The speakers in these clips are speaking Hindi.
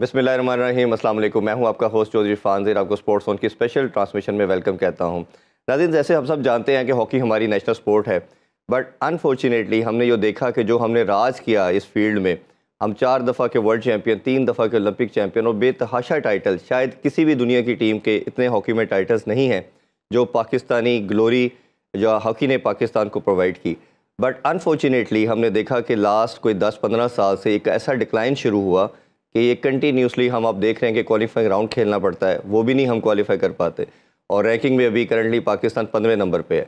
बसमिल मैं हूं आपका होस्ट चौधरी फानजीर आपको स्पोर्ट्स ऑन की स्पेशल ट्रांसमिशन में वेलकम कहता हूं नाजिन जैसे हम सब जानते हैं कि हॉकी हमारी नेशनल स्पोर्ट है बट अनफॉर्चुनेटली हमने ये देखा कि जो हमने राज किया इस फील्ड में हम चार दफ़ा के वर्ल्ड चैम्पियन तीन दफ़ा के ओलंपिक चैम्पियन और बेतहाशा टाइटल शायद किसी भी दुनिया की टीम के इतने हॉकी में टाइटल्स नहीं हैं जो पाकिस्तानी ग्लोरी जो हॉकी ने पाकिस्तान को प्रोवाइड की बट अनफॉर्चुनेटली हमने देखा कि लास्ट कोई दस पंद्रह साल से एक ऐसा डिक्लाइन शुरू हुआ कि ये कंटिन्यूसली हम आप देख रहे हैं कि क्वालिफाइंग राउंड खेलना पड़ता है वो भी नहीं हम क्वालिफाई कर पाते और रैंकिंग में अभी करंटली पाकिस्तान पंद्रह नंबर पर है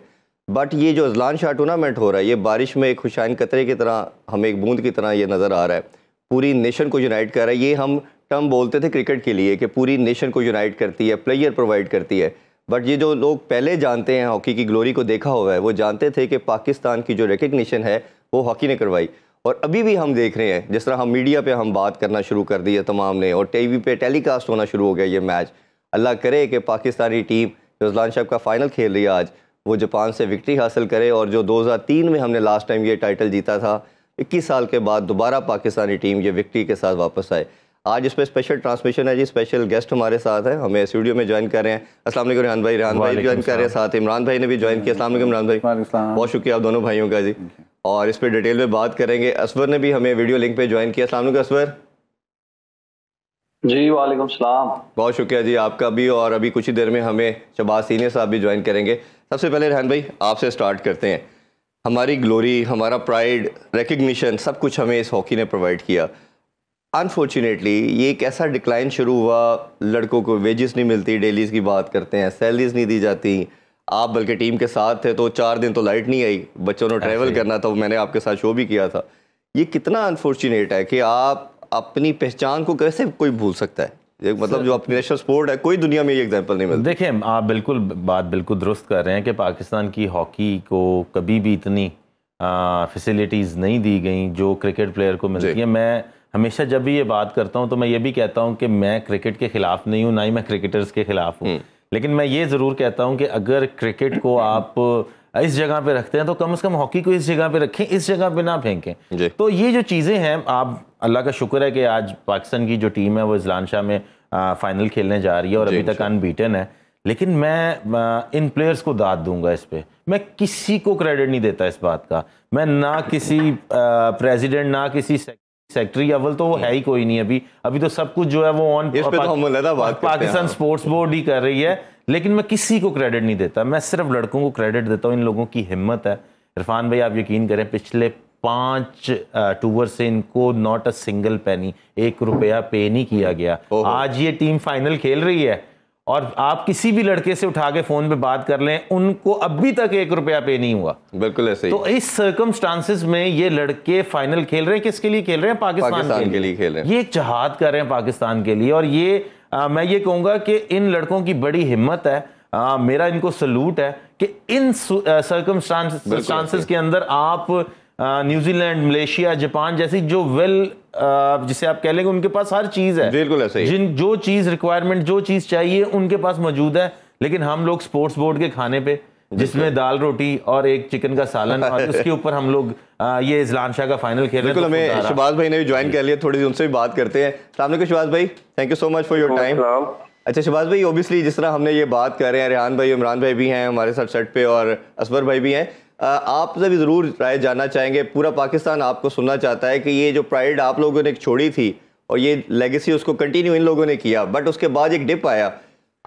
बट ये जो अजलान शाह टूर्नामेंट हो रहा है ये बारिश में एक खुशाइन कतरे की तरह हमें एक बूंद की तरह ये नज़र आ रहा है पूरी नेशन को यूनाइट कर रहा है ये हम टर्म बोलते थे क्रिकेट के लिए कि पूरी नेशन को यूनाइट करती है प्लेयर प्रोवाइड करती है बट ये जो लोग पहले जानते हैं हॉकी की ग्लोरी को देखा हुआ है वो जानते थे कि पाकिस्तान की जो रिकग्निशन है वो हॉकी ने करवाई और अभी भी हम देख रहे हैं जिस तरह हम मीडिया पे हम बात करना शुरू कर दी है तमाम ने और टीवी पे टेलीकास्ट होना शुरू हो गया ये मैच अल्लाह करे कि पाकिस्तानी टीम जो उजलान का फ़ाइनल खेल रही है आज वो जापान से विक्ट्री हासिल करे और जो 2003 में हमने लास्ट टाइम ये टाइटल जीता था 21 साल के बाद दोबारा पाकिस्तानी टीम ये विक्ट्री के साथ वापस आए आज इस पर स्पेशल ट्रांसमिशन है जी स्पेशल गेस्ट हमारे साथ हैं हमें स्टूडियो में ज्वाइन कर रहे हैं असलम रिहान भाई रिहान भाई ज्वाइन कर रहे हैं साथ इमरान भाई ने भी ज्वाइन किया असल इमरान भाई बहुत शुक्रिया आप दोनों भाइयों का जी और इस पर डिटेल में बात करेंगे असवर ने भी हमें वीडियो लिंक पे ज्वाइन किया असल असवर जी वालेकुम सलाम बहुत शुक्रिया जी आपका भी और अभी कुछ ही देर में हमें शबाज सीनियर साहब भी ज्वाइन करेंगे सबसे पहले रहन भाई आपसे स्टार्ट करते हैं हमारी ग्लोरी हमारा प्राइड रिकग्निशन सब कुछ हमें इस हॉकी ने प्रोवाइड किया अनफॉर्चुनेटली ये एक ऐसा डिक्लाइन शुरू हुआ लड़कों को वेजेस नहीं मिलती डेलीज की बात करते हैं सैलरीज नहीं दी जाती आप बल्कि टीम के साथ थे तो चार दिन तो लाइट नहीं आई बच्चों ने ट्रैवल करना था तो मैंने आपके साथ शो भी किया था ये कितना अनफॉर्चुनेट है कि आप अपनी पहचान को कैसे कोई भूल सकता है मतलब जो अपनी नेशनल स्पोर्ट है कोई दुनिया में ये एग्जांपल नहीं मिलता देखें आप बिल्कुल बात बिल्कुल दुरुस्त कर रहे हैं कि पाकिस्तान की हॉकी को कभी भी इतनी फैसिलिटीज़ नहीं दी गई जो क्रिकेट प्लेयर को मिलती है मैं हमेशा जब भी ये बात करता हूँ तो मैं ये भी कहता हूँ कि मैं क्रिकेट के खिलाफ नहीं हूँ ना ही मैं क्रिकेटर्स के खिलाफ हूँ हम्म। लेकिन मैं ये ज़रूर कहता हूँ कि अगर क्रिकेट को आप इस जगह पे रखते हैं तो कम से कम हॉकी को इस जगह पे रखें इस जगह पे ना फेंकें तो ये जो चीज़ें हैं आप अल्लाह का शुक्र है कि आज पाकिस्तान की जो टीम है वो इजलान शाह में आ, फाइनल खेलने जा रही है और अभी तक अनबीटन है लेकिन मैं आ, इन प्लेयर्स को दाद दूंगा इस पर मैं किसी को क्रेडिट नहीं देता इस बात का मैं ना किसी प्रेजिडेंट ना किसी सेक्रेटरी अव्वल तो वो है ही हम्म। कोई नहीं अभी अभी तो सब कुछ जो है वो ऑन तो पाकिस्तान स्पोर्ट्स हाँ। बोर्ड ही कर रही है लेकिन मैं किसी को क्रेडिट नहीं देता मैं सिर्फ लड़कों को क्रेडिट देता हूँ इन लोगों की हिम्मत है इरफान भाई आप यकीन करें पिछले पांच टूर से इनको नॉट अ सिंगल पैनी एक रुपया पे नहीं किया गया आज ये टीम फाइनल खेल रही है और आप किसी भी लड़के से उठा के फोन पे बात कर लें उनको अभी तक एक रुपया पे नहीं हुआ बिल्कुल ऐसे तो इस सर्कमस्टांसेस में ये लड़के फाइनल खेल रहे हैं किसके लिए खेल रहे हैं पाकिस्तान, पाकिस्तान के, के लिए खेल रहे हैं ये एक कर रहे हैं पाकिस्तान के लिए और ये आ, मैं ये कहूंगा कि इन लड़कों की बड़ी हिम्मत है आ, मेरा इनको सल्यूट है कि इन सरकम के अंदर आप न्यूजीलैंड मलेशिया जापान जैसी जो वेल जिसे आप कह लेंगे उनके पास हर चीज़ है बिल्कुल ऐसा ही जिन जो चीज़ रिक्वायरमेंट जो चीज़ चाहिए उनके पास मौजूद है लेकिन हम लोग स्पोर्ट्स बोर्ड के खाने पे जिसमें दाल रोटी और एक चिकन का सालन और उसके ऊपर हम लोग ये इजलान शाह का फाइनल खेल बिल्कुल तो हमें शुभाष भाई ने भी ज्वाइन कर लिया थोड़ी उनसे भी बात करते हैं को शबाज भाई thank you so much for your time अच्छा शुभाष भाई ओबियसली जिस तरह हमने ये बात कर रहे हैं रेहान भाई इमरान भाई भी हैं हमारे साथ सेट पे और असबर भाई भी हैं आप भी ज़रूर राय जानना चाहेंगे पूरा पाकिस्तान आपको सुनना चाहता है कि ये जो प्राइड आप लोगों ने छोड़ी थी और ये लेगेसी उसको कंटिन्यू इन लोगों ने किया बट उसके बाद एक डिप आया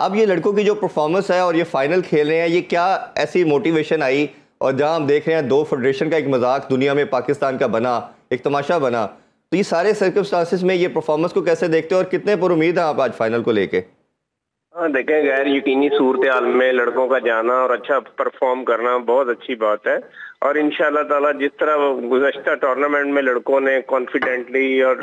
अब ये लड़कों की जो परफॉर्मेंस है और ये फाइनल खेल रहे हैं ये क्या ऐसी मोटिवेशन आई और जहां हम देख रहे हैं दो फेडरेशन का एक मजाक दुनिया में पाकिस्तान का बना एक तमाशा बना तो ये सारे सर्कमस्टांसिस में ये परफॉर्मेंस को कैसे देखते हो और कितने पर उम्मीद हैं आप आज फाइनल को लेके हाँ देखें गैर यकीनी सूरत में लड़कों का जाना और अच्छा परफॉर्म करना बहुत अच्छी बात है और इन ताला जिस तरह गुजशत टूर्नामेंट में लड़कों ने कॉन्फिडेंटली और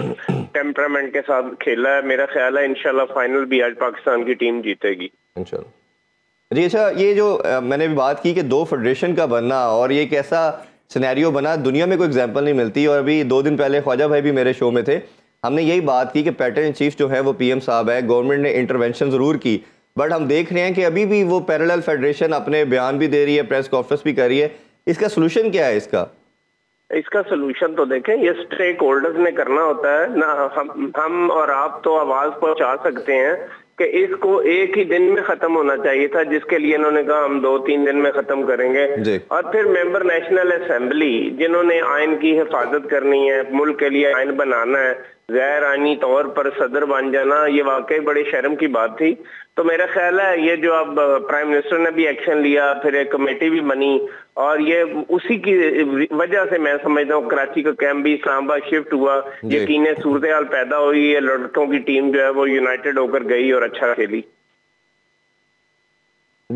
टेम्परामेंट के साथ खेला है मेरा ख्याल है इनशाला फाइनल भी आज पाकिस्तान की टीम जीतेगी जी अच्छा ये जो मैंने भी बात की कि दो फेडरेशन का बनना और ये कैसा सिनेरियो बना दुनिया में कोई एग्जाम्पल नहीं मिलती और अभी दो दिन पहले ख्वाजा भाई भी मेरे शो में थे हमने यही बात की कि पैटर्न चीफ जो है वो पीएम साहब है गवर्नमेंट ने इंटरवेंशन ज़रूर की बट हम देख रहे हैं कि अभी भी वो पैरेलल फेडरेशन अपने बयान भी दे रही है प्रेस कॉन्फ्रेंस भी कर रही है इसका सोल्यूशन क्या है इसका इसका सोल्यूशन तो देखें ये स्टेक होल्डर्स ने करना होता है ना हम हम और आप तो आवाज़ पहुंचा सकते हैं कि इसको एक ही दिन में खत्म होना चाहिए था जिसके लिए इन्होंने कहा हम दो तीन दिन में खत्म करेंगे और फिर मेंबर नेशनल असेंबली जिन्होंने आयन की हिफाजत करनी है मुल्क के लिए आयन बनाना है गैरानी तौर पर सदर बन जाना ये वाकई बड़े शर्म की बात थी तो मेरा ख्याल है ये जो अब प्राइम मिनिस्टर ने भी एक्शन लिया फिर एक कमेटी भी बनी और ये उसी की वजह से मैं समझता हूँ कराची का कैंप भी इस्लामाबाद शिफ्ट हुआ यकीन सूरत हाल पैदा हुई ये लड़कों की टीम जो है वो यूनाइटेड होकर गई और अच्छा खेली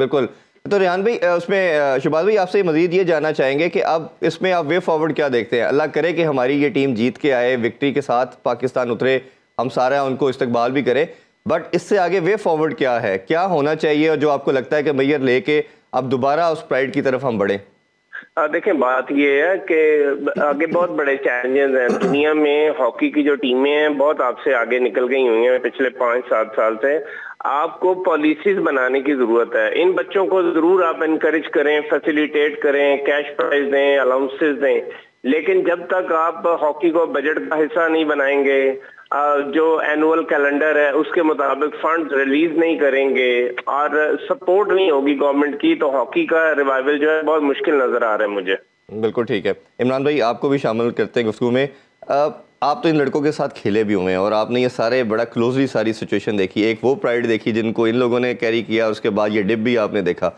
बिल्कुल तो रियान भाई उसमें शुभाज भाई आपसे मजीद ये जानना चाहेंगे कि अब इसमें आप वे फॉरवर्ड क्या देखते हैं अल्लाह करे कि हमारी ये टीम जीत के आए विक्ट्री के साथ पाकिस्तान उतरे हम सारा उनको इस्तकबाल भी करें बट इससे आगे वे फॉरवर्ड क्या है क्या होना चाहिए और जो आपको लगता है कि मैयर लेके अब दोबारा उस प्राइड की तरफ हम बढ़े देखें बात ये है कि आगे बहुत बड़े चैलेंजेस हैं दुनिया में हॉकी की जो टीमें हैं बहुत आपसे आगे निकल गई हुई हैं पिछले पाँच सात साल से आपको पॉलिसीज बनाने की जरूरत है इन बच्चों को जरूर आप इनक्रेज करें फैसिलिटेट करें कैश प्राइज दें अलाउंसेस दें लेकिन जब तक आप हॉकी को बजट का हिस्सा नहीं बनाएंगे जो एनुअल कैलेंडर है उसके मुताबिक फंड रिलीज नहीं करेंगे और सपोर्ट नहीं होगी गवर्नमेंट की तो हॉकी का रिवाइवल जो है बहुत मुश्किल नजर आ रहा है मुझे बिल्कुल ठीक है इमरान भाई आपको भी शामिल करते हैं गुफ्तु में आ, आप तो इन लड़कों के साथ खेले भी हुए हैं और आपने ये सारे बड़ा क्लोजली सारी सिचुएशन देखी एक वो प्राइड देखी जिनको इन लोगों ने कैरी किया उसके बाद ये डिप भी आपने देखा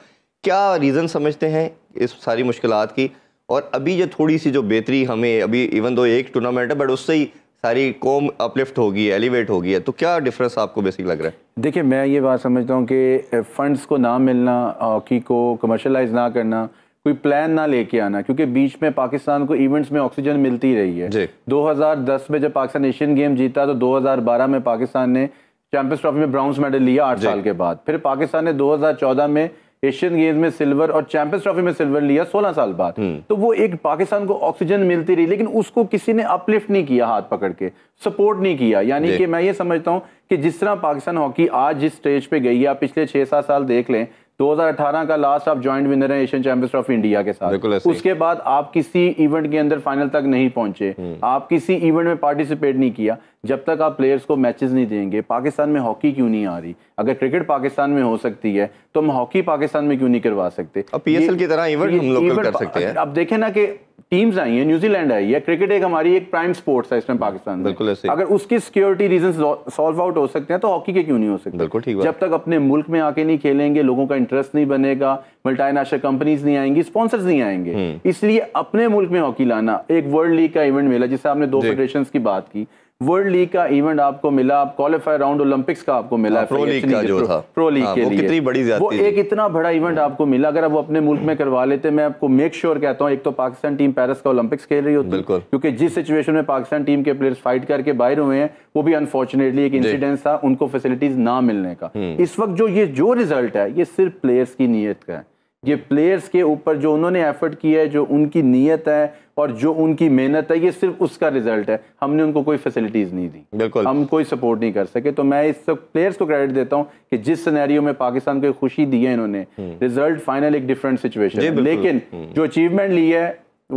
क्या रीज़न समझते हैं इस सारी मुश्किल की और अभी जो थोड़ी सी जो बेहतरी हमें अभी इवन दो एक टूर्नामेंट है बट उससे ही सारी कॉम अपलिफ्ट होगी एलिवेट होगी है तो क्या डिफरेंस आपको बेसिक लग रहा है देखिए मैं ये बात समझता हूँ कि फ़ंड्स को ना मिलना हॉकी को कमर्शलाइज ना करना कोई प्लान ना लेके आना क्योंकि बीच में पाकिस्तान को इवेंट्स में ऑक्सीजन मिलती रही है 2010 में जब पाकिस्तान एशियन गेम जीता तो 2012 में पाकिस्तान ने चैंपियंस ट्रॉफी में ब्राउन्स मेडल लिया आठ साल के बाद फिर पाकिस्तान ने 2014 में एशियन गेम्स में सिल्वर और चैंपियंस ट्रॉफी में सिल्वर लिया सोलह साल बाद हम्म। तो वो एक पाकिस्तान को ऑक्सीजन मिलती रही लेकिन उसको किसी ने अपलिफ्ट नहीं किया हाथ पकड़ के सपोर्ट नहीं किया यानी कि मैं ये समझता हूँ कि जिस तरह पाकिस्तान हॉकी आज जिस स्टेज पे गई है आप पिछले छह सात साल देख लें 2018 का लास्ट आप ज्वाइंट विनर हैं एशियन चैंपियंस ऑफ इंडिया के साथ उसके बाद आप किसी इवेंट के अंदर फाइनल तक नहीं पहुंचे हम्म। आप किसी इवेंट में पार्टिसिपेट नहीं किया जब तक आप प्लेयर्स को मैचेस नहीं देंगे पाकिस्तान में हॉकी क्यों नहीं आ रही अगर क्रिकेट पाकिस्तान में हो सकती है तो हम हॉकी पाकिस्तान में क्यों नहीं करवा सकते अब पीएसएल की तरह इवेंट हम लोग कर सकते हैं अब देखें ना कि टीम्स आई है न्यूजीलैंड आई है क्रिकेट एक हमारी एक प्राइम स्पोर्ट्स है इसमें पाकिस्तान बिल्कुल अगर उसकी सिक्योरिटी रीजन सॉल्व आउट हो सकते हैं तो हॉकी के क्यों नहीं हो सकते बिल्कुल ठीक जब तक अपने मुल्क में आके नहीं खेलेंगे लोगों का इंटरेस्ट नहीं बनेगा मल्टाइनेशनल कंपनीज नहीं आएंगी स्पॉन्सर्स नहीं आएंगे हम्म। इसलिए अपने मुल्क में हॉकी लाना एक वर्ल्ड लीग का इवेंट मेला जिससे आपने दो फेडरेशन की बात की वर्ल्ड लीग का इवेंट आपको मिला आप क्वालिफाई राउंड ओलंपिक्स का आपको मिला प्रो हाँ, लीग का जो था प्रो लीग हाँ, के लिए कितनी बड़ी वो एक इतना बड़ा इवेंट आपको मिला अगर आप वो अपने मुल्क में करवा लेते मैं आपको मेक श्योर कहता हूँ एक तो पाकिस्तान टीम पेरिस का ओलंपिक्स खेल रही होती बिल्कुल क्योंकि जिस सिचुएशन में पाकिस्तान टीम के प्लेयर्स फाइट करके बाहर हुए हैं वो भी अनफॉर्चुनेटली एक इंसिडेंस था उनको फैसिलिटीज ना मिलने का हम्म। इस वक्त जो ये जो रिजल्ट है ये सिर्फ प्लेयर्स की नीयत का है ये प्लेयर्स के ऊपर जो उन्होंने एफर्ट किया है जो उनकी नीयत है और जो उनकी मेहनत है ये सिर्फ उसका रिजल्ट है हमने उनको कोई फैसिलिटीज़ नहीं दी बिल्कुल हम कोई सपोर्ट नहीं कर सके तो मैं इस प्लेयर्स को क्रेडिट देता हूँ कि जिस सिनेरियो में पाकिस्तान को खुशी दी है इन्होंने रिजल्ट हम्म। फाइनल एक डिफरेंट सिचुएशन है लेकिन हम्म। जो अचीवमेंट ली है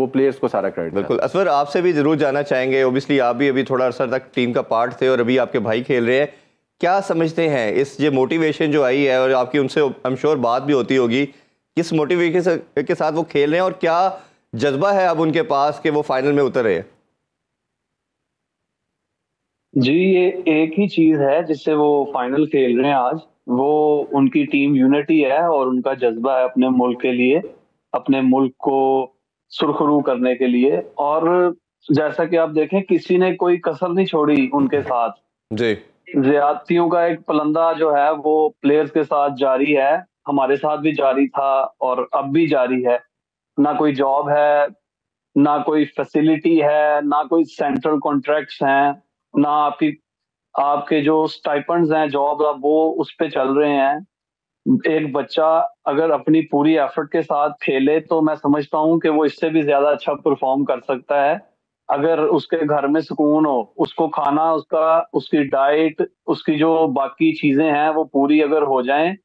वो प्लेयर्स को सारा क्रेडिट बिल्कुल असवर आपसे भी ज़रूर जाना चाहेंगे ओबियसली आप भी अभी थोड़ा अर्सा तक टीम का पार्ट थे और अभी आपके भाई खेल रहे हैं क्या समझते हैं इस ये मोटिवेशन जो आई है और आपकी उनसे आई एम श्योर बात भी होती होगी किस मोटिवेशन के साथ वो खेल रहे हैं और क्या जज्बा है अब उनके पास कि वो फाइनल में उतर रहे जी ये एक ही चीज है जिससे वो फाइनल खेल रहे हैं आज वो उनकी टीम यूनिटी है और उनका जज्बा है अपने मुल्क के लिए अपने मुल्क को सुरखरू करने के लिए और जैसा कि आप देखें किसी ने कोई कसर नहीं छोड़ी उनके साथ जी ज्यादतियों का एक पलंदा जो है वो प्लेयर्स के साथ जारी है हमारे साथ भी जारी था और अब भी जारी है ना कोई जॉब है ना कोई फैसिलिटी है ना कोई सेंट्रल कॉन्ट्रैक्ट्स हैं ना आपकी आपके जो स्टाइपेंड्स हैं जॉब वो उस पर चल रहे हैं एक बच्चा अगर अपनी पूरी एफर्ट के साथ खेले तो मैं समझता हूँ कि वो इससे भी ज्यादा अच्छा परफॉर्म कर सकता है अगर उसके घर में सुकून हो उसको खाना उसका उसकी डाइट उसकी जो बाकी चीजें हैं वो पूरी अगर हो जाएं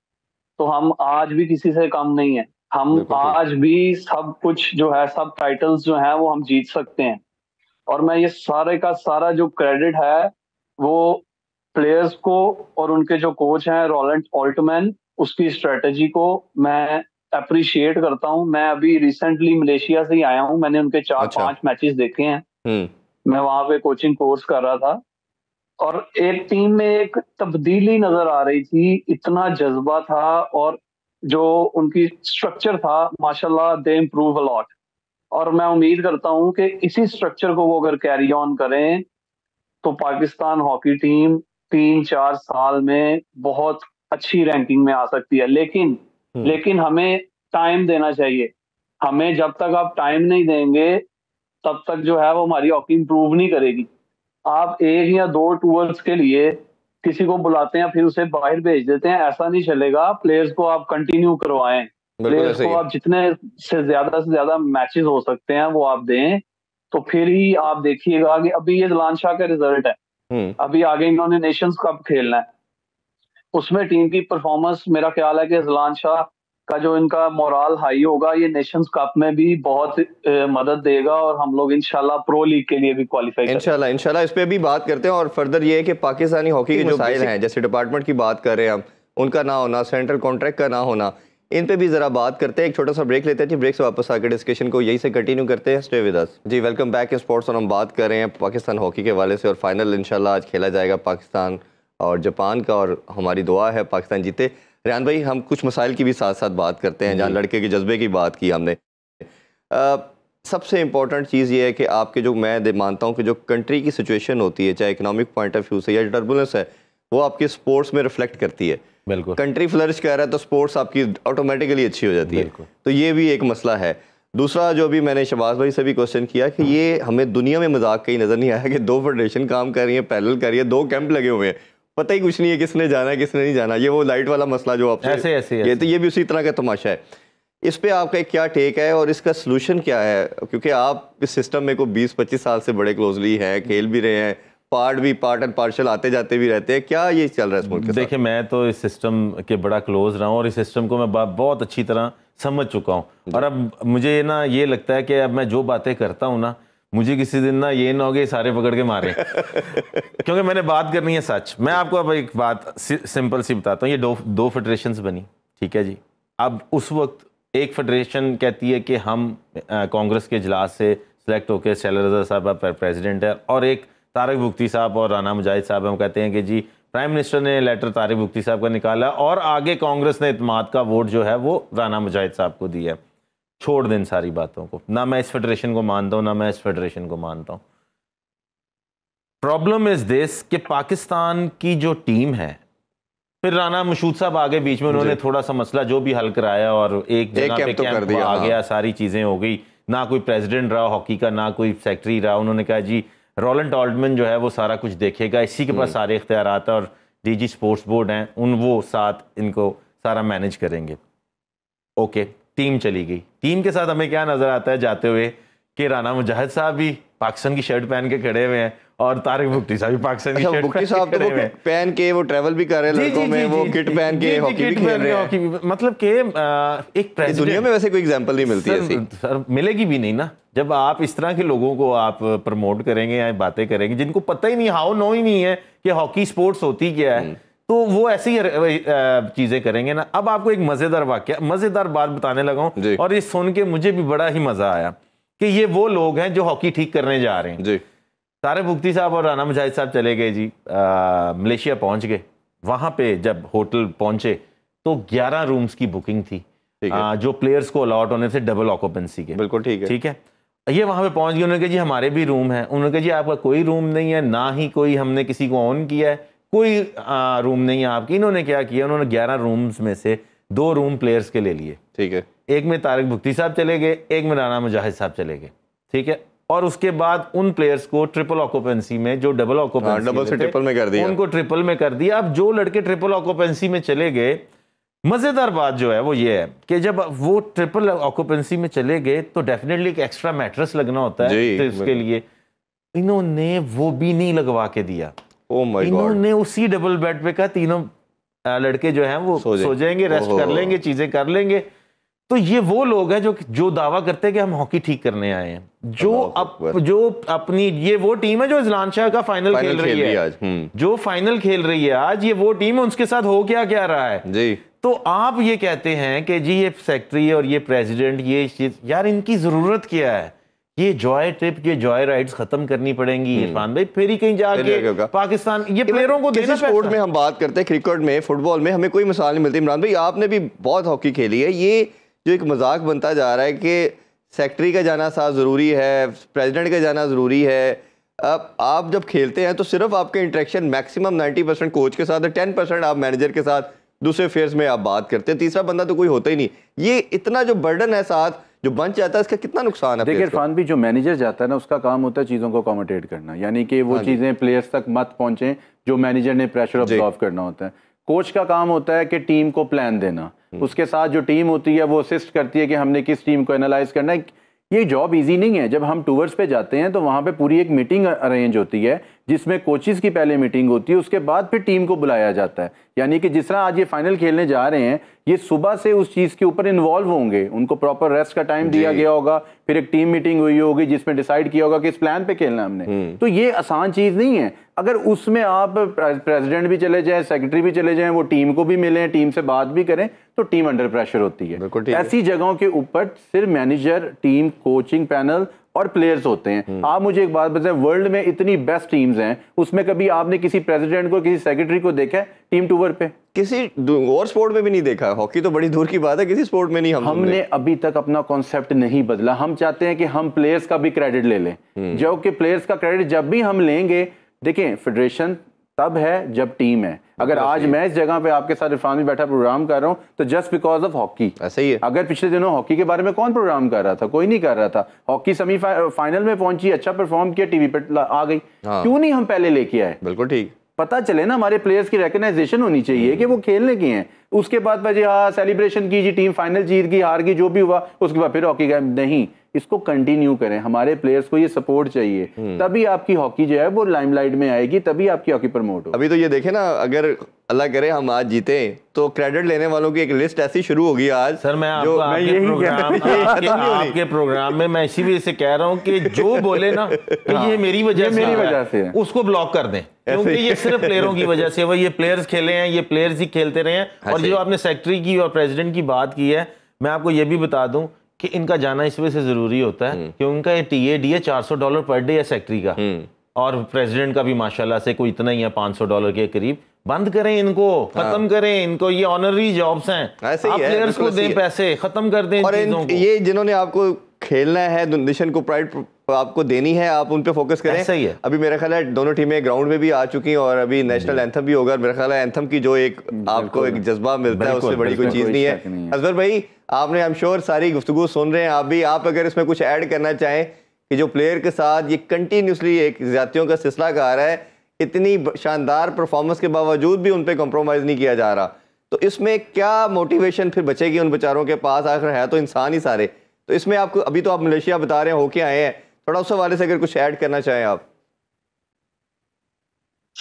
तो हम आज भी किसी से कम नहीं है हम आज भी सब कुछ जो है सब टाइटल्स जो है वो हम जीत सकते हैं और मैं ये सारे का सारा जो क्रेडिट है वो प्लेयर्स को और उनके जो कोच हैं रोलेंट ऑल्टमैन उसकी स्ट्रेटजी को मैं अप्रिशिएट करता हूँ मैं अभी रिसेंटली मलेशिया से ही आया हूँ मैंने उनके चार अच्छा। पांच मैचेस देखे हैं हम्म। मैं वहां पे कोचिंग कोर्स कर रहा था और एक टीम में एक तब्दीली नजर आ रही थी इतना जज्बा था और जो उनकी स्ट्रक्चर था माशाल्लाह दे इम्प्रूव अलॉट और मैं उम्मीद करता हूं कि इसी स्ट्रक्चर को वो अगर कैरी ऑन करें तो पाकिस्तान हॉकी टीम तीन चार साल में बहुत अच्छी रैंकिंग में आ सकती है लेकिन हम्म। लेकिन हमें टाइम देना चाहिए हमें जब तक आप टाइम नहीं देंगे तब तक जो है वो हमारी हॉकी इम्प्रूव नहीं करेगी आप एक या दो टूर्स के लिए किसी को बुलाते हैं फिर उसे बाहर भेज देते हैं ऐसा नहीं चलेगा प्लेयर्स को आप कंटिन्यू करवाएं प्लेयर्स को आप जितने से ज्यादा से ज्यादा मैचेस हो सकते हैं वो आप दें तो फिर ही आप देखिएगा कि अभी ये जलान शाह का रिजल्ट है हम्म। अभी आगे इन्होंने नेशंस कप खेलना है उसमें टीम की परफॉर्मेंस मेरा ख्याल है कि जलान शाह का जो इनका मोरल हाई होगा ये नेशंस कप में भी बहुत ए, मदद देगा और हम लोग इनशाला प्रो लीग के लिए भी क्वालिफाई इनशाला इनशाला इस पर भी बात करते हैं और फर्दर ये है कि पाकिस्तानी हॉकी के जो साइल हैं जैसे डिपार्टमेंट की बात कर रहे हैं हम उनका ना होना सेंट्रल कॉन्ट्रैक्ट का ना होना इन पर भी ज़रा बात करते हैं एक छोटा सा ब्रेक लेते हैं जी ब्रेक से वापस आकर डिस्कशन को यही से कंटिन्यू करते हैं स्टे विद अस जी वेलकम बैक इन स्पोर्ट्स और हम बात कर रहे हैं पाकिस्तान हॉकी के वाले से और फाइनल इनशाला आज खेला जाएगा पाकिस्तान और जापान का और हमारी दुआ है पाकिस्तान जीते रेहान भाई हम कुछ मसाइल की भी साथ साथ बात करते हैं जहाँ लड़के के जज्बे की बात की हमने सबसे इम्पॉर्टेंट चीज़ ये है कि आपके जो मैं मानता हूँ कि जो कंट्री की सिचुएशन होती है चाहे इकोनॉमिक पॉइंट ऑफ व्यू से या टर्बुलेंस है वो आपके स्पोर्ट्स में रिफ्लेक्ट करती है बिल्कुल कंट्री फ्लरिश कर रहा है तो स्पोर्ट्स आपकी ऑटोमेटिकली अच्छी हो जाती है तो ये भी एक मसला है दूसरा जो भी मैंने शबाज भाई से भी क्वेश्चन किया कि हाँ। ये हमें दुनिया में मजाक कहीं नज़र नहीं आया कि दो फेडरेशन काम कर रही है पैरल कर रही है दो कैंप लगे हुए हैं पता ही कुछ नहीं है किसने जाना है किसने नहीं जाना ये वो लाइट वाला मसला जो आप ऐसे ऐसे ये तो ये भी उसी तरह का तमाशा है इस पे आपका क्या टेक है और इसका सोल्यूशन क्या है क्योंकि आप इस सिस्टम में को 20-25 साल से बड़े क्लोजली हैं खेल भी रहे हैं पार्ट भी पार्ट एंड पार्शल आते जाते भी रहते हैं क्या ये चल रहा है देखिए मैं तो इस सिस्टम के बड़ा क्लोज रहा हूँ और इस सिस्टम को मैं बहुत अच्छी तरह समझ चुका हूँ और अब मुझे ना ये लगता है कि अब मैं जो बातें करता हूँ ना मुझे किसी दिन ना ये ना हो गए सारे पकड़ के मारे क्योंकि मैंने बात करनी है सच मैं आपको अब एक बात सिंपल सी बताता हूँ ये दो दो फेडरेशन बनी ठीक है जी अब उस वक्त एक फेडरेशन कहती है कि हम कांग्रेस के इजलास से सिलेक्ट होकर सैल रजा साहब आप प्रेजिडेंट है और एक तारक भुक्ति साहब और राना मुजाहिद साहब हम कहते हैं कि जी प्राइम मिनिस्टर ने लेटर तारक भुक्ति साहब का निकाला और आगे कांग्रेस ने इतमाद का वोट जो है वो राना मुजाहिद साहब को दिया है छोड़ दें सारी बातों को ना मैं इस फेडरेशन को मानता हूँ ना मैं इस फेडरेशन को मानता हूँ प्रॉब्लम इज दिस कि पाकिस्तान की जो टीम है फिर राना मशहूद साहब आगे बीच में उन्होंने थोड़ा सा मसला जो भी हल कराया और एक जगह पे तो कर दिया आ गया हाँ। सारी चीज़ें हो गई ना कोई प्रेसिडेंट रहा हॉकी का ना कोई सेक्रेटरी रहा उन्होंने कहा जी रोलेंट ऑल्टमैन जो है वो सारा कुछ देखेगा इसी के पास हम्म। सारे इख्तियार है और डीजी स्पोर्ट्स बोर्ड हैं उन वो साथ इनको सारा मैनेज करेंगे ओके टीम चली गई टीम के साथ हमें क्या नज़र आता है जाते हुए कि राना मुजाहिद साहब भी पाकिस्तान की शर्ट पहन के खड़े हुए हैं और तारिक भुट्टी साहब भी पाकिस्तान की अच्छा, शर्ट पहन साहब तो पहन के वो ट्रेवल भी कर रहे हैं लड़कों में वो किट पहन के हॉकी भी खेल रहे हैं मतलब के एक दुनिया में वैसे कोई एग्जांपल नहीं मिलती ऐसी सर मिलेगी भी नहीं ना जब आप इस तरह के लोगों को आप प्रमोट करेंगे या बातें करेंगे जिनको पता ही नहीं हाउ नो ही नहीं है कि हॉकी स्पोर्ट्स होती क्या है हम्म। तो वो ऐसी चीज़ें करेंगे ना अब आपको एक मज़ेदार वाक्य मज़ेदार बात बताने लगा हूं और ये सुन के मुझे भी बड़ा ही मज़ा आया कि ये वो लोग हैं जो हॉकी ठीक करने जा रहे हैं जी सारे भुगती साहब और राना मुजाहिद साहब चले गए जी मलेशिया पहुंच गए वहां पे जब होटल पहुंचे तो ग्यारह रूम्स की बुकिंग थी आ, जो प्लेयर्स को अलॉट होने से डबल ऑक्यूपेंसी के बिल्कुल ठीक है ठीक है ये वहां पे पहुंच गए उन्होंने कहा जी हमारे भी रूम है उन्होंने कहा जी आपका कोई रूम नहीं है ना ही कोई हमने किसी को ऑन किया है कोई आ, रूम नहीं है आपकी इन्होंने क्या किया उन्होंने ग्यारह रूम्स में से दो रूम प्लेयर्स के ले लिए ठीक है एक में तारक भुक्ति साहब चले गए एक में राना मुजाहिद साहब चले गए ठीक है और उसके बाद उन प्लेयर्स को ट्रिपल ऑक्यूपेंसी में जो डबल ऑक्यूपेंसी डबल से ट्रिपल में कर दिया उनको ट्रिपल में कर दिया अब जो लड़के ट्रिपल ऑक्यूपेंसी में चले गए मज़ेदार बात जो है वो ये है कि जब वो ट्रिपल ऑक्युपेंसी में चले गए तो डेफिनेटली एक एक्स्ट्रा मैट्रेस लगना होता है इसके लिए इन्होंने वो भी नहीं लगवा के दिया oh इन्होंने उसी डबल बेड पे का तीनों लड़के जो हैं वो सो, सो जाएंगे रेस्ट कर लेंगे चीजें कर लेंगे तो ये वो लोग हैं जो जो दावा करते हैं कि हम हॉकी ठीक करने आए हैं जो अप, जो अपनी ये वो टीम है जो इजलान शाह का फाइनल, फाइनल खेल, खेल रही है हम्म। जो फाइनल खेल रही है आज ये वो टीम है उनके साथ हो क्या क्या रहा है जी तो आप ये कहते हैं कि जी ये सेक्रेटरी और ये प्रेसिडेंट ये यार इनकी जरूरत क्या है ये जॉय ट्रिप ये जॉय राइड्स खत्म करनी पड़ेंगी इरफान हम्म। भाई फिर ही कहीं जाके पाकिस्तान ये प्लेयरों को देना स्पोर्ट में हम बात करते हैं क्रिकेट में फुटबॉल में हमें कोई मिसाल नहीं मिलती इमरान भाई आपने भी बहुत हॉकी खेली है ये जो एक मजाक बनता जा रहा है कि सेक्रेटरी का जाना साथ ज़रूरी है प्रेजिडेंट का जाना ज़रूरी है अब आप जब खेलते हैं तो सिर्फ आपके interaction maximum ninety percent coach के साथ टेन परसेंट आप मैनेजर के साथ दूसरे फेयर्स में आप बात करते हैं तीसरा बंदा तो कोई होता ही नहीं ये इतना जो बर्डन है साथ जो बन जाता है इसका कितना नुकसान है देखिए इरफान भी जो मैनेजर जाता है ना उसका काम होता है चीज़ों को अकोमोडेट करना यानी कि वो हाँ चीज़ें प्लेयर्स तक मत पहुँचे जो मैनेजर ने प्रेशर ऑब्जॉर्व करना होता है कोच का काम होता है कि टीम को प्लान देना हम्म। उसके साथ जो टीम होती है वो असिस्ट करती है कि हमने किस टीम को एनालाइज करना है ये जॉब इजी नहीं है जब हम टूवर्स पे जाते हैं तो वहाँ पे पूरी एक मीटिंग अरेंज होती है जिसमें कोचिज की पहले मीटिंग होती है उसके बाद फिर टीम को बुलाया जाता है यानी कि जिस तरह आज ये फाइनल खेलने जा रहे हैं ये सुबह से उस चीज़ के ऊपर इन्वॉल्व होंगे उनको प्रॉपर रेस्ट का टाइम दिया गया होगा फिर एक टीम मीटिंग हुई होगी जिसमें डिसाइड किया होगा कि इस प्लान पे खेलना हमने हम्म। तो ये आसान चीज़ नहीं है अगर उसमें आप प्रेसिडेंट भी चले जाए सेक्रेटरी भी चले जाए वो टीम को भी मिलें टीम से बात भी करें तो टीम अंडर प्रेशर होती है ऐसी जगहों के ऊपर सिर्फ मैनेजर टीम कोचिंग पैनल और प्लेयर्स होते हैं हम्म। आप मुझे एक बात बताएं वर्ल्ड में इतनी बेस्ट टीम्स हैं उसमें कभी आपने किसी प्रेसिडेंट को किसी सेक्रेटरी को देखा है टीम टूवर पे किसी और स्पोर्ट में भी नहीं देखा हॉकी तो बड़ी दूर की बात है किसी स्पोर्ट में नहीं हम हमने अभी तक अपना कॉन्सेप्ट नहीं बदला हम चाहते हैं कि हम प्लेयर्स का भी क्रेडिट ले लें हम्म। जो कि प्लेयर्स का क्रेडिट जब भी हम लेंगे देखें फेडरेशन तब है जब टीम है अगर अच्छा, आज मैं इस जगह पे आपके साथ इरफान भी बैठा प्रोग्राम कर रहा हूँ तो जस्ट बिकॉज ऑफ हॉकी ऐसे ही है अगर पिछले दिनों हॉकी के बारे में कौन प्रोग्राम कर रहा था कोई नहीं कर रहा था हॉकी सेमीफाइनल में पहुंची अच्छा परफॉर्म किया टीवी पर आ गई हाँ। क्यों नहीं हम पहले लेके आए बिल्कुल ठीक पता चले ना हमारे प्लेयर्स की रिकग्नाइजेशन होनी चाहिए कि वो हम्म। खेलने की हैं उसके बाद भाई हाँ सेलिब्रेशन कीजिए टीम फाइनल जीत गई हार गई जो भी हुआ उसके बाद फिर हॉकी का नहीं इसको कंटिन्यू करें हमारे प्लेयर्स को ये सपोर्ट चाहिए हम्म। तभी आपकी हॉकी जो है वो लाइमलाइट में आएगी तभी आपकी हॉकी प्रमोट हो अभी तो ये देखें ना अगर अल्लाह करे हम आज जीते तो क्रेडिट लेने वालों की एक लिस्ट ऐसी शुरू होगी आज सर मैं आपको जो आपके प्रोग्राम आपके, आपके प्रोग्राम में मैं इसी वजह से कह रहा हूँ कि जो बोले ना कि हाँ। ये मेरी वजह से मेरी वजह से उसको ब्लॉक कर दें क्योंकि ये सिर्फ प्लेयरों की वजह से वो ये प्लेयर्स खेले हैं ये प्लेयर्स ही खेलते रहे हैं हाँ और जो आपने सेक्रेटरी की और प्रेजिडेंट की बात की है मैं आपको ये भी बता दूं कि इनका जाना इस वजह से ज़रूरी होता है हम्म। कि उनका ये टी ए डी ए चार सौ डॉलर पर डे है सेक्रेटरी का हम्म। और प्रेसिडेंट का भी माशाल्लाह से कोई इतना ही है पांच सौ डॉलर के करीब बंद करें इनको खत्म हाँ। करें इनको ये ऑनररी जॉब्स हैं ऐसे ही आप प्लेयर्स को दें पैसे खत्म कर दें और इन, ये जिन्होंने आपको खेलना है निशन को प्राइड आपको देनी है आप उन पे फोकस करें सही है अभी मेरा ख्याल है दोनों टीमें ग्राउंड में भी आ चुकी हैं और अभी नेशनल एंथम भी होगा मेरा ख्याल है एंथम की जो एक आपको एक जज्बा मिलता है उससे बड़ी कोई चीज़ नहीं है अजहर भाई आपने आई एम श्योर सारी गुफ्तु सुन रहे हैं आप भी आप अगर इसमें कुछ ऐड करना चाहें कि जो प्लेयर के साथ ये कंटिन्यूसली एक ज्यादियों का सिलसिला कहा रहा है इतनी शानदार परफॉर्मेंस के बावजूद भी उन पर कॉम्प्रोमाइज़ नहीं किया जा रहा तो इसमें क्या मोटिवेशन फिर बचेगी उन बेचारों के पास आखिर है तो इंसान ही सारे तो इसमें आपको अभी तो आप मलेशिया बता रहे हैं होके आए हैं थोड़ा उस हवाले से अगर कुछ ऐड करना चाहें आप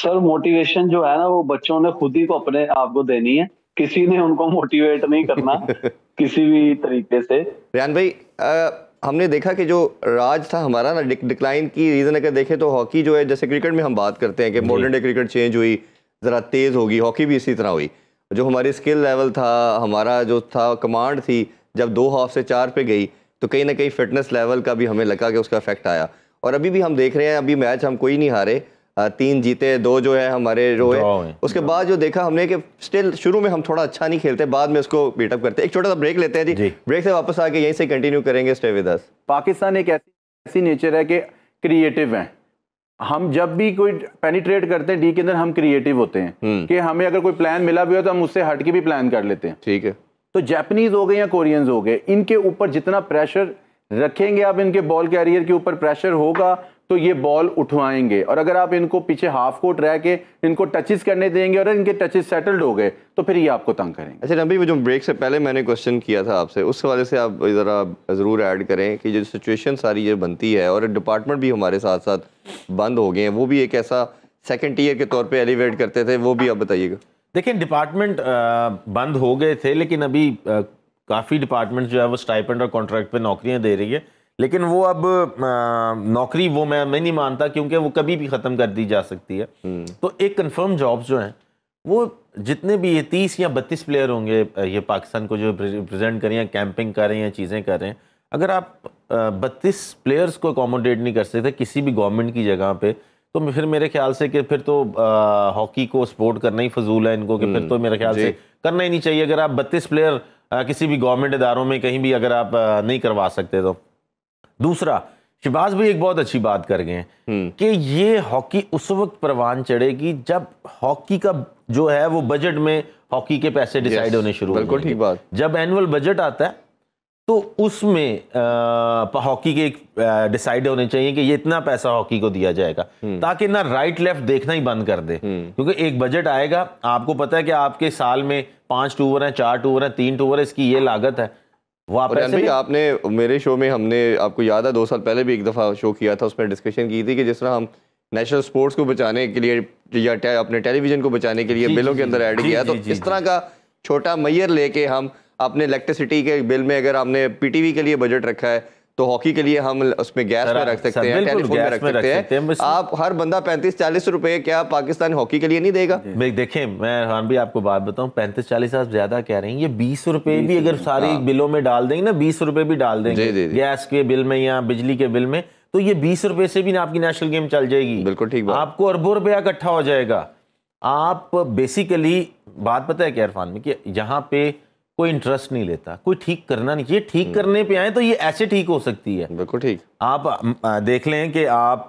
सर मोटिवेशन जो है ना वो बच्चों ने खुद ही को अपने आप को देनी है किसी ने उनको मोटिवेट नहीं करना किसी भी तरीके से रियान भाई आ, हमने देखा कि जो राज था हमारा ना डिक्लाइन की रीज़न अगर देखें तो हॉकी जो है जैसे क्रिकेट में हम बात करते हैं कि मॉडर्न डे क्रिकेट चेंज हुई ज़रा तेज़ होगी हॉकी भी इसी तरह हुई जो हमारी स्किल लेवल था हमारा जो था कमांड थी जब दो हाफ से चार पे गई तो कहीं ना कहीं फिटनेस लेवल का भी हमें लगा कि उसका इफेक्ट आया और अभी भी हम देख रहे हैं अभी मैच हम कोई नहीं हारे तीन जीते दो जो है हमारे जो है उसके बाद जो देखा हमने कि स्टिल शुरू में हम थोड़ा अच्छा नहीं खेलते बाद में उसको बीटअप करते एक छोटा सा ब्रेक लेते हैं जी, जी। ब्रेक से वापस आके यहीं से कंटिन्यू करेंगे स्टे विद अस पाकिस्तान एक ऐसी ऐसी नेचर है कि क्रिएटिव है हम जब भी कोई पेनिट्रेट करते हैं डी के अंदर हम क्रिएटिव होते हैं हम्म। कि हमें अगर कोई प्लान मिला भी हो तो हम उससे हट के भी प्लान कर लेते हैं ठीक है तो जैपनीज हो गए या कोरियंस हो गए इनके ऊपर जितना प्रेशर रखेंगे आप इनके बॉल कैरियर के ऊपर प्रेशर होगा तो ये बॉल उठवाएंगे और अगर आप इनको पीछे हाफ कोर्ट रह के इनको टचेस करने देंगे और इनके टचेस सेटल्ड हो गए तो फिर ये आपको तंग करेंगे अच्छा नबी जो ब्रेक से पहले मैंने क्वेश्चन किया था आपसे उस हवाले से आप ज़रा ज़रूर ऐड करें कि जो सिचुएशन सारी ये बनती है और डिपार्टमेंट भी हमारे साथ साथ बंद हो गए हैं वो भी एक ऐसा सेकेंड ईयर के तौर पर एलिवेट करते थे वो भी आप बताइएगा देखिए डिपार्टमेंट बंद हो गए थे लेकिन अभी काफ़ी डिपार्टमेंट जो है वो स्टाइपेंड और कॉन्ट्रैक्ट पर नौकरियाँ दे रही है लेकिन वो अब नौकरी वो मैं मैं नहीं मानता क्योंकि वो कभी भी ख़त्म कर दी जा सकती है हम्म। तो एक कंफर्म जॉब्स जो हैं वो जितने भी ये तीस या बत्तीस प्लेयर होंगे ये पाकिस्तान को जो प्रेजेंट करें या कैंपिंग कर रहे हैं चीज़ें कर रहे हैं अगर आप बत्तीस प्लेयर्स को अकोमोडेट नहीं कर सकते किसी भी गवर्नमेंट की जगह पे तो फिर मेरे ख्याल से कि फिर तो हॉकी को सपोर्ट करना ही फजूल है इनको कि फिर तो हम्म, मेरे ख्याल से करना ही नहीं चाहिए अगर आप बत्तीस प्लेयर किसी भी गवर्नमेंट इदारों में कहीं भी अगर आप नहीं करवा सकते तो दूसरा शिबाज भी एक बहुत अच्छी बात कर गए हम्म। कि ये हॉकी उस वक्त परवान चढ़ेगी जब हॉकी का जो है वो बजट में हॉकी के पैसे डिसाइड होने शुरू हो ठीक बात जब एनुअल बजट आता है तो उसमें हॉकी के डिसाइड होने चाहिए कि ये इतना पैसा हॉकी को दिया जाएगा हम्म। ताकि ना राइट लेफ्ट देखना ही बंद कर दे हम्म। क्योंकि एक बजट आएगा आपको पता है कि आपके साल में पांच टूवर हैं चार टूवर हैं तीन टूवर है इसकी ये लागत है और आपने मेरे शो में हमने आपको याद है दो साल पहले भी एक दफ़ा शो किया था उसमें डिस्कशन की थी कि जिस तरह हम नेशनल स्पोर्ट्स को बचाने के लिए या टे, अपने टेलीविजन को बचाने के लिए बिलों के अंदर ऐड किया तो इस तरह का छोटा मैयर लेके हम अपने इलेक्ट्रिसिटी के बिल में अगर हमने पीटीवी के लिए बजट रखा है तो हॉकी के लिए हम उसमें गैस में रख सकते हैं टेलीफोन में रख सकते हैं आप हर बंदा पैंतीस चालीस रुपए क्या पाकिस्तान हॉकी के लिए नहीं देगा देखें मैं रहान भी आपको बात बताऊं पैंतीस चालीस आप ज्यादा कह रहे हैं ये बीस रुपए भी अगर सारी हाँ। बिलों में डाल देंगे ना बीस रुपए भी डाल देंगे गैस के बिल में या बिजली के बिल में तो ये बीस रुपए से भी ना आपकी नेशनल गेम चल जाएगी बिल्कुल ठीक आपको अरबों रुपया इकट्ठा हो जाएगा आप बेसिकली बात पता है क्या इरफान में कि यहाँ पे कोई इंटरेस्ट नहीं लेता कोई ठीक करना नहीं ये ठीक हम्म। करने पे आए तो ये ऐसे ठीक हो सकती है बिल्कुल ठीक आप देख लें कि आप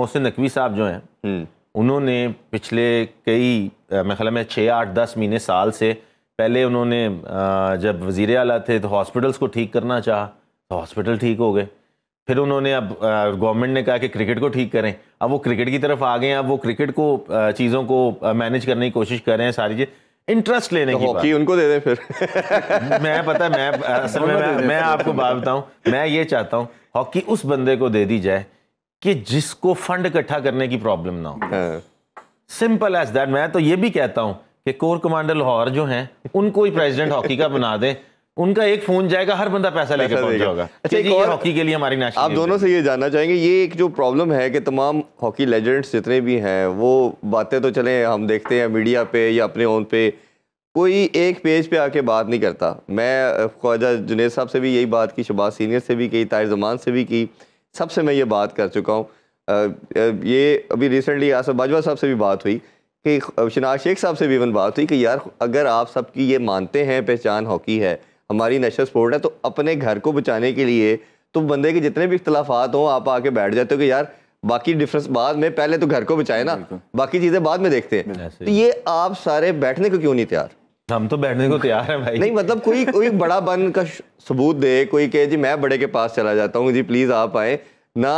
मोहसिन नकवी साहब जो हैं हम्म। उन्होंने पिछले कई मैं ख्याल में छः आठ दस महीने साल से पहले उन्होंने जब वजीर अला थे तो हॉस्पिटल्स को ठीक करना चाह तो हॉस्पिटल ठीक हो गए फिर उन्होंने अब गवर्नमेंट ने कहा कि क्रिकेट को ठीक करें अब वो क्रिकेट की तरफ आ गए हैं अब वो क्रिकेट को चीज़ों को मैनेज करने की कोशिश कर रहे हैं सारी चीज़ इंटरेस्ट लेने तो की उनको दे दे फिर मैं पता है मैं असल में मैं, मैं आपको बात बताऊं मैं ये चाहता हूं हॉकी उस बंदे को दे दी जाए कि जिसको फंड इकट्ठा करने की प्रॉब्लम ना हो सिंपल एज दैट मैं तो ये भी कहता हूं कि कोर कमांडर लाहौर जो हैं उनको ही प्रेसिडेंट हॉकी का बना दें उनका एक फोन जाएगा हर बंदा पैसा लेकर पहुंच जाएगा अच्छा, हॉकी के लिए हमारी नेशनल आप दोनों से ये जानना चाहेंगे ये एक जो प्रॉब्लम है कि तमाम हॉकी लेजेंड्स जितने भी हैं वो बातें तो चले हम देखते हैं मीडिया पे या अपने ओन पे कोई एक पेज पे आके बात नहीं करता मैं ख्वाजा जुनेद साहब से भी यही बात की शबाज सीनियर से भी की ताहिर जमान से भी की सबसे मैं ये बात कर चुका हूँ ये अभी रिसेंटली आसफ बाजवा साहब से भी बात हुई कि शनाज शेख साहब से भी इवन बात हुई कि यार अगर आप सबकी ये मानते हैं पहचान हॉकी है हमारी नेशनल स्पोर्ट है तो अपने घर को बचाने के लिए तो बंदे के जितने भी इख्तलाफात हों आप आके बैठ जाते हो कि यार बाकी डिफरेंस बाद में पहले तो घर को बचाए ना बाकी चीज़ें बाद में देखते हैं तो ये आप सारे बैठने को क्यों नहीं तैयार हम तो बैठने को तैयार हैं भाई नहीं मतलब कोई कोई बड़ा बन का सबूत दे कोई कहे जी मैं बड़े के पास चला जाता हूँ जी प्लीज़ आप आए ना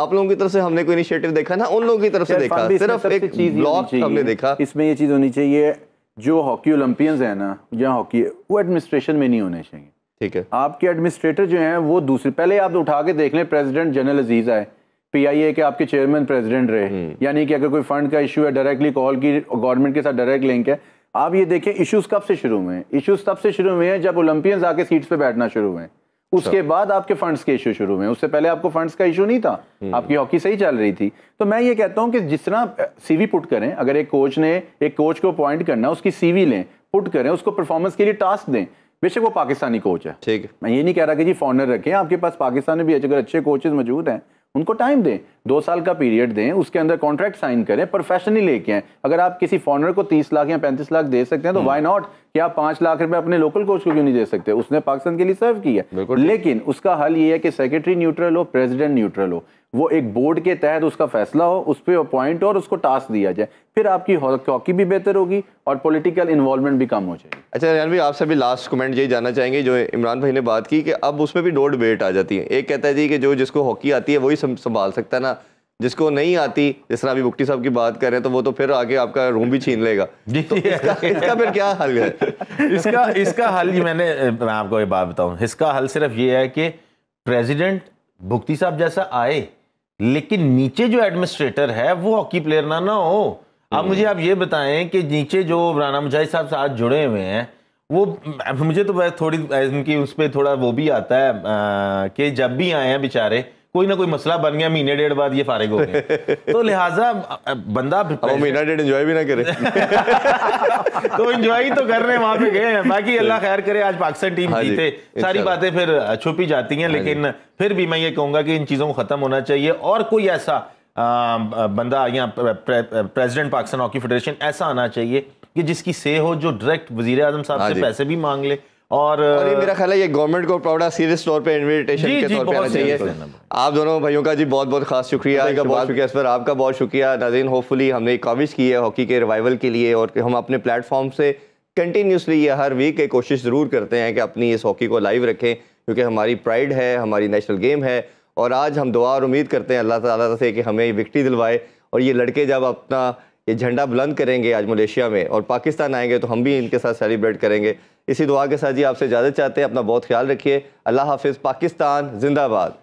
आप लोगों की तरफ से हमने कोई इनिशिएटिव देखा ना उन लोगों की तरफ से देखा सिर्फ एक ब्लॉक हमने देखा इसमें ये चीज़ होनी चाहिए जो हॉकी ओलंपियंस हैं ना या हॉकी वो एडमिनिस्ट्रेशन में नहीं होने चाहिए ठीक है आपके एडमिनिस्ट्रेटर जो हैं वो दूसरे पहले आप उठा के देख लें प्रेजिडेंट जनरल अजीज आए पी आई ए के आपके चेयरमैन प्रेसिडेंट रहे हम्म। यानी कि अगर कोई फंड का इशू है डायरेक्टली कॉल की गवर्नमेंट के साथ डायरेक्ट लिंक है आप ये देखें इश्यूज कब से शुरू हुए हैं इश्यूज तब से शुरू हुए हैं जब ओलंपियंस आके सीट्स पे बैठना शुरू हुए हैं उसके बाद आपके फंड्स के इशू शुरू हुए उससे पहले आपको फंड्स का इशू नहीं था हम्म। आपकी हॉकी सही चल रही थी तो मैं ये कहता हूं कि जिस तरह सीवी पुट करें अगर एक कोच ने एक कोच को अपॉइंट करना उसकी सीवी लें पुट करें उसको परफॉर्मेंस के लिए टास्क दें बेशक वो पाकिस्तानी कोच है ठीक है मैं ये नहीं कह रहा कि जी फॉरनर रखें आपके पास पाकिस्तान में भी अगर अच्छे कोचेज मौजूद हैं उनको टाइम दें दो साल का पीरियड दें उसके अंदर कॉन्ट्रैक्ट साइन करें प्रोफेशनली लेके आए अगर आप किसी फॉरनर को तीस लाख या पैंतीस लाख दे सकते हैं तो वाई हम्म। नॉट कि आप पांच लाख रुपए अपने लोकल कोच को क्यों नहीं दे सकते उसने पाकिस्तान के लिए सर्व किया लेकिन उसका हल ये है कि सेक्रेटरी न्यूट्रल हो प्रेसिडेंट न्यूट्रल हो वो एक बोर्ड के तहत उसका फैसला हो उस पर अपॉइंट और उसको टास्क दिया जाए फिर आपकी हॉकी भी बेहतर होगी और पॉलिटिकल इन्वॉल्वमेंट भी कम हो जाएगी अच्छा रैन भाई आपसे भी लास्ट कमेंट यही जानना चाहेंगे जो इमरान भाई ने बात की कि अब उसमें भी दो डिबेट आ जाती है एक कहता है जी कि जो जिसको हॉकी आती है वही संभाल सकता है ना जिसको नहीं आती जिस तरह अभी बुक्टी साहब की बात कर रहे हैं तो वो तो फिर आके आपका रूम भी छीन लेगा तो इसका, इसका फिर क्या हल है इसका इसका हल ही मैंने मैं आपको ये बात बताऊं इसका हल सिर्फ ये है कि प्रेसिडेंट भुक्ति साहब जैसा आए लेकिन नीचे जो एडमिनिस्ट्रेटर है वो हॉकी प्लेयर ना ना हो अब मुझे आप ये बताएं कि नीचे जो राना मुजाहिद साहब साथ जुड़े हुए हैं वो मुझे तो थोड़ी उनकी उस पर थोड़ा वो भी आता है कि जब भी आए हैं बेचारे कोई ना कोई मसला बन गया महीने डेढ़ बाद ये फारिग हो गए तो लिहाजा बंदा महीना डेढ़ इंजॉय भी ना करे तो इंजॉय तो कर रहे हैं वहां पे गए हैं बाकी अल्लाह खैर करे आज पाकिस्तान टीम हाँ जीते सारी बातें फिर छुपी जाती हैं हाँ लेकिन फिर भी मैं ये कहूंगा कि इन चीज़ों को ख़त्म होना चाहिए और कोई ऐसा बंदा या प्रेसिडेंट पाकिस्तान हॉकी फेडरेशन ऐसा आना चाहिए कि जिसकी से हो जो डायरेक्ट वजीर आजम साहब हाँ से पैसे भी मांग ले और, ये मेरा ख्याल है ये गवर्नमेंट को प्रोडा सीरियस तौर पे इनविटेशन के तौर पे आना चाहिए आप दोनों भाइयों का जी बहुत बहुत खास शुक्रिया आपका बहुत शुक्रिया इस पर आपका बहुत शुक्रिया नाजीन होपफुली हमने काविश की है हॉकी के रिवाइवल के लिए और हम अपने प्लेटफॉर्म से कंटिन्यूसली ये हर वीक एक कोशिश ज़रूर करते हैं कि अपनी इस हॉकी को लाइव रखें क्योंकि हमारी प्राइड है हमारी नेशनल गेम है और आज हम दुआ और उम्मीद करते हैं अल्लाह ताला से कि हमें विक्ट्री दिलवाए और ये लड़के जब अपना ये झंडा बुलंद करेंगे आज मलेशिया में और पाकिस्तान आएंगे तो हम भी इनके साथ सेलिब्रेट करेंगे इसी दुआ के साथ जी आपसे इजाज़त चाहते हैं अपना बहुत ख्याल रखिए अल्लाह हाफिज़ पाकिस्तान जिंदाबाद